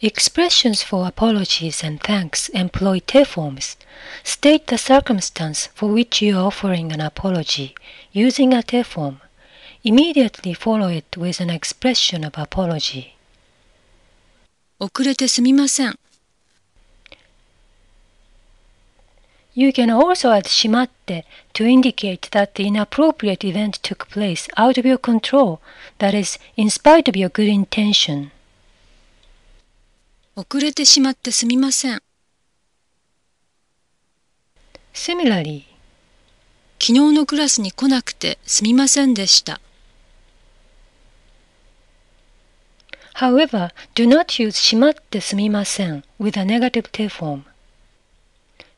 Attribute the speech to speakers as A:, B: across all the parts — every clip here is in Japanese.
A: Expressions for apologies and thanks employ te forms. State the circumstance for which you are offering an apology using a te form. Immediately follow it with an expression of apology. 遅れてすみません。You can also add しまって to indicate that the inappropriate event took place out of your control, that is, in spite of your good intention. 遅れてしまってすみません。Similarly 昨日のクラスに来なくてすみませんでした。However, do not use しまってすみません with a negative T form.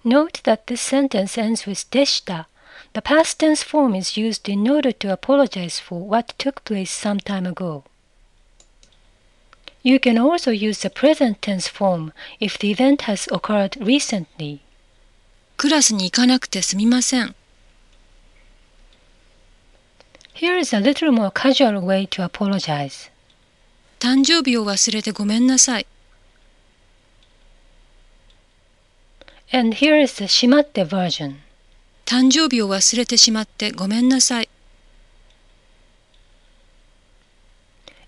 A: Note that this sentence ends with でした The past tense form is used in order to apologize for what took place some time ago. You can also use the present tense form if the event has occurred recently. クラスに行かなくてすみません。Here is a little more casual way to apologize. 誕生日を忘れてごめんなさい。And here is the しまって version. 誕生日を忘れてしまってごめんなさい。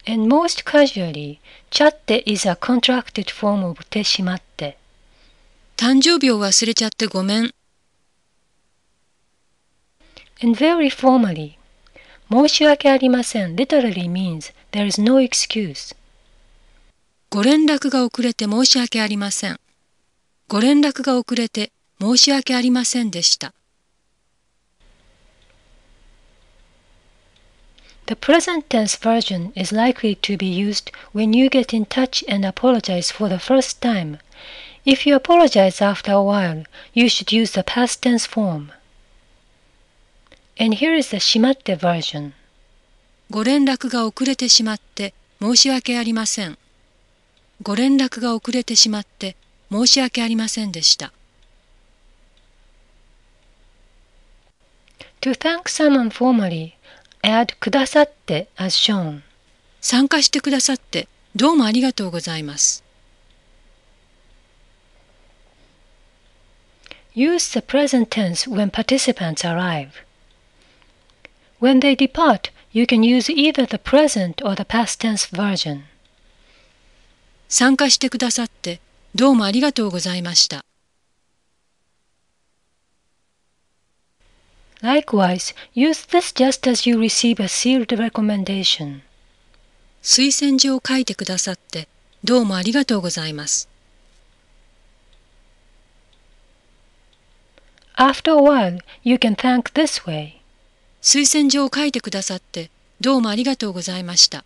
A: and most casually, c h a t is a contracted form of てしまって。誕生日を忘れちゃってごめん。and very formally, 申し訳ありません literally means there is no excuse. ご連絡が遅れて申し訳ありません。ご連絡が遅れて申し訳ありませんでした。The present tense version is likely to be used when you get in touch and apologize for the first time. If you apologize after a while, you should use the past tense form. And here is the shimatte version. ご連絡が遅れてしまって申し訳ありません。ご連絡が遅れてしまって申し訳ありませんでした。To thank someone formally, add くださって as shown 参加してくださってどうもありがとうございます Use the present tense when participants arrive. When they depart, you can use either the present or the past tense version. 参加してくださってどうもありがとうございました。Likewise, use this just as you receive a sealed recommendation. 推薦状を書いてくださってどうもありがとうございます。After a while, you can thank this way. 推薦状を書いてくださってどうもありがとうございました。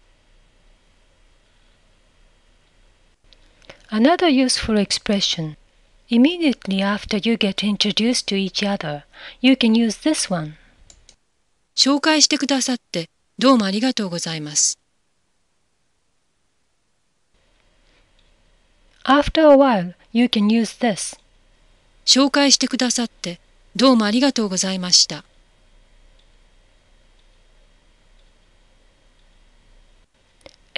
A: Another useful expression Immediately after you get introduced to each other, you can use this one. 紹介してくださってどうもありがとうございます。After a while, you can use this. 紹介してくださってどうもありがとうございました。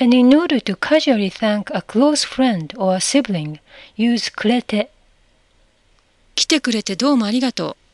A: And in order to casually thank a close friend or a sibling, use くれて。来てくれてどうもありがとう。